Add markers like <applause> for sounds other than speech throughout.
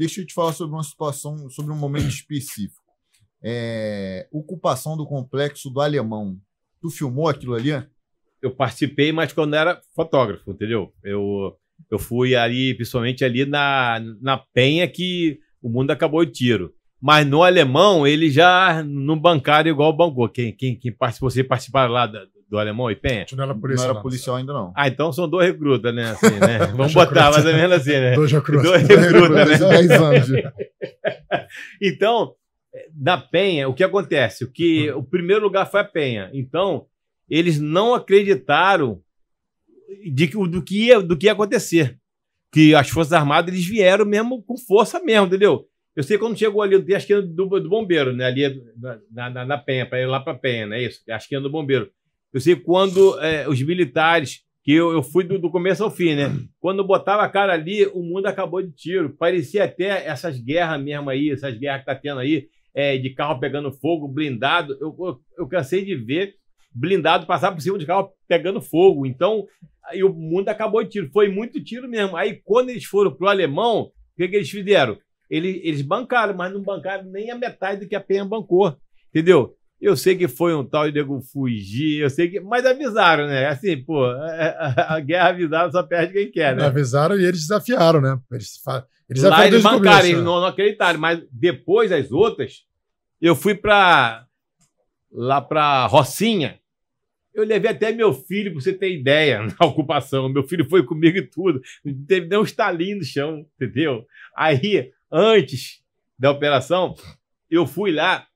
Deixa eu te falar sobre uma situação, sobre um momento específico. É, ocupação do complexo do Alemão. Tu filmou aquilo ali? Eu participei, mas quando era fotógrafo, entendeu? Eu, eu fui ali, principalmente ali na, na penha que o mundo acabou de tiro. Mas no alemão, ele já não bancaram igual bancou. Quem, quem, quem participou, você participar lá da, do alemão e Penha? Não era policial, não era policial ainda, não. Ah, então são dois recrutas, né? Assim, né? <laughs> Vamos botar mais ou menos assim, né? Dois recrutas. Dois recrutas, né? É anos. <laughs> então, da Penha, o que acontece? O que hum. o primeiro lugar foi a Penha. Então, eles não acreditaram de, do, que ia, do que ia acontecer. Que as Forças Armadas eles vieram mesmo com força mesmo, entendeu? Eu sei quando chegou ali, acho que era do, do bombeiro, né? Ali na, na, na Penha, para ir lá para Penha, é Isso, acho que era do bombeiro. Eu sei quando é, os militares, que eu, eu fui do, do, começo ao fim, né? Quando botava a cara ali, o mundo acabou de tiro. Parecia até essas guerras mesmo aí, essas guerras que tá tendo aí, é, de carro pegando fogo, blindado. Eu, eu, eu cansei de ver blindado passar por cima de carro pegando fogo. Então, aí o mundo acabou de tiro. Foi muito tiro mesmo. Aí, quando eles foram pro alemão, o que, que eles fizeram? Eles, eles bancaram, mas não bancaram nem a metade do que a Penha bancou. Entendeu? Eu sei que foi um tal de nego fugir, eu sei que. Mas avisaram, né? Assim, pô, a, <laughs> a guerra avisada só perde quem quer, né? Avisaram e eles desafiaram, né? Eles, eles Lá eles eles não, não acreditaram. Mas depois, as outras, eu fui para lá para Rocinha. Eu levei até meu filho, para você ter ideia, <laughs> na ocupação. Meu filho foi comigo e tudo. Teve nem um estalinho no chão, entendeu? Aí, antes da operação, eu fui lá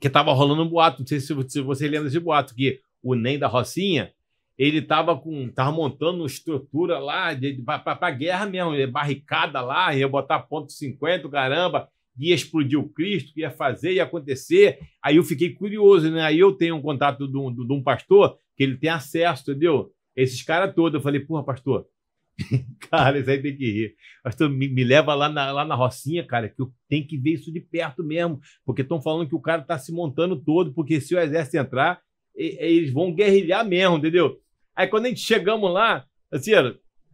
que tava rolando um boato, não sei se você, se você lembra desse boato, que o NEM da Rocinha, ele tava com tava montando uma estrutura lá para guerra mesmo, é barricada lá, ia botar ponto 50, caramba, ia explodir o Cristo, ia fazer, ia acontecer. Aí eu fiquei curioso, né? Aí eu tenho um contato de um, de um pastor que ele tem acesso, entendeu? Esses caras todos. Eu falei, porra, pastor, <laughs> cara, isso aí tem que rir. Pastor, me, me leva lá na, lá na Rocinha, cara, que eu tenho que ver isso de perto mesmo, porque estão falando que o cara está se montando todo, porque se o exército entrar, e, eles vão guerrilhar mesmo, entendeu? Aí quando a gente chegamos lá, assim,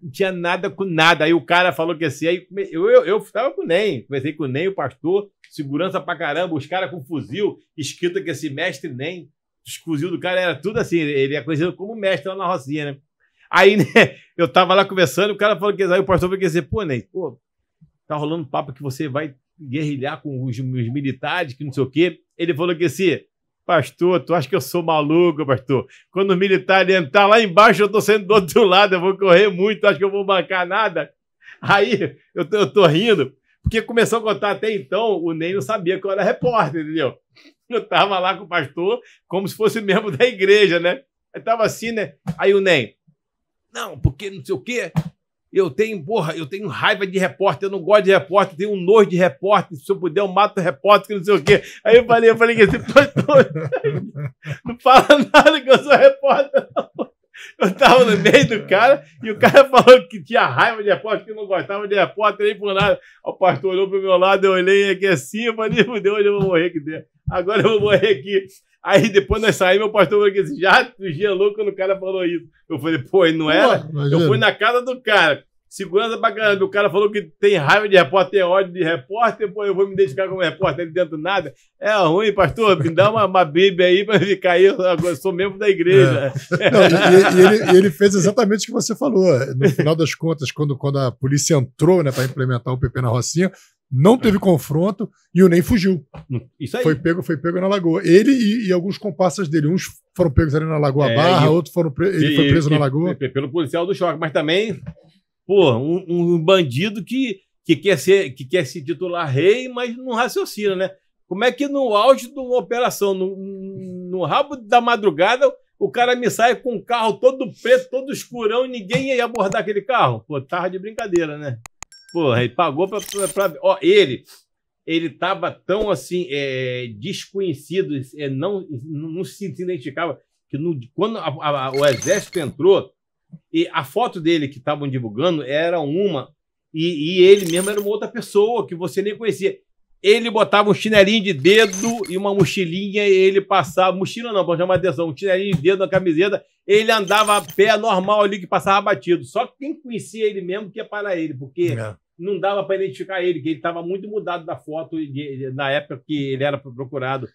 não tinha nada com nada. Aí o cara falou que assim, aí eu, eu, eu tava com o NEM, comecei com o NEM, o pastor, segurança pra caramba, os caras com fuzil, escrito que esse mestre NEM, os fuzil do cara era tudo assim, ele é conhecido como mestre lá na Rocinha, né? Aí, né, <laughs> eu tava lá conversando, o cara falou que aí o pastor vai dizer, pô, Ney, pô, tá rolando papo que você vai guerrilhar com os, os militares, que não sei o quê. Ele falou que assim, pastor, tu acha que eu sou maluco, pastor? Quando o militar entrar lá embaixo, eu tô saindo do outro lado, eu vou correr muito, acho que eu vou bancar nada. Aí, eu tô, eu tô rindo, porque começou a contar até então, o Ney não sabia que eu era repórter, entendeu? Eu tava lá com o pastor, como se fosse membro da igreja, né? Eu tava assim, né? Aí o Ney, não, porque não sei o quê. Eu tenho, porra, eu tenho raiva de repórter, eu não gosto de repórter, tenho um nojo de repórter, se eu puder eu mato repórter, que não sei o quê. Aí eu falei, eu falei que esse pastor <laughs> não fala nada que eu sou repórter, não. Eu tava no meio do cara e o cara falou que tinha raiva de repórter, que não gostava de repórter nem por nada. O pastor olhou pro meu lado, eu olhei aqui assim, eu <laughs> falei, meu Deus, hoje eu vou morrer aqui dentro. Agora eu vou morrer aqui. Aí depois nós saímos, o pastor falou assim, já gelou quando o cara falou isso. Eu falei, pô, e não era? Pô, eu fui na casa do cara. Segurança pra caramba. O cara falou que tem raiva de repórter, tem ódio de repórter, pô, eu vou me dedicar como repórter, dentro dentro nada. É ruim, pastor, me dá uma, uma bíblia aí pra ficar aí, eu sou membro da igreja. É. Não, e, e ele, ele, fez exatamente o que você falou. No final das contas, quando, quando a polícia entrou né, para implementar o PP na Rocinha, não é. teve confronto e o Ney fugiu. Isso aí. Foi pego, foi pego na lagoa. Ele e, e alguns comparsas dele, uns foram pegos ali na Lagoa é, Barra, outros foram pre... ele e, foi preso e, na Lagoa. Pelo policial do choque, mas também, pô, um, um, bandido que, que quer ser que quer se titular rei, mas não raciocina, né? Como é que no auge de uma operação, no, no rabo da madrugada, o cara me sai com um carro todo preto, todo escurão, e ninguém ia abordar aquele carro? Pô, tava de brincadeira, né? Porra, ele pagou pra. pra, pra ó, ele. Ele tava tão assim, é, desconhecido, é, não, não se identificava, que no, quando a, a, o exército entrou, e a foto dele que estavam divulgando era uma, e, e, ele mesmo era uma outra pessoa que você nem conhecia. Ele botava um chinelinho de dedo e uma mochilinha, e ele passava, mochila não, para chamar atenção, um chinelinho de dedo na camiseta, ele andava a pé normal ali, que passava batido. Só quem conhecia ele mesmo que ia parar ele, porque é não dava para identificar ele, que ele estava muito mudado da foto na época que ele era procurado.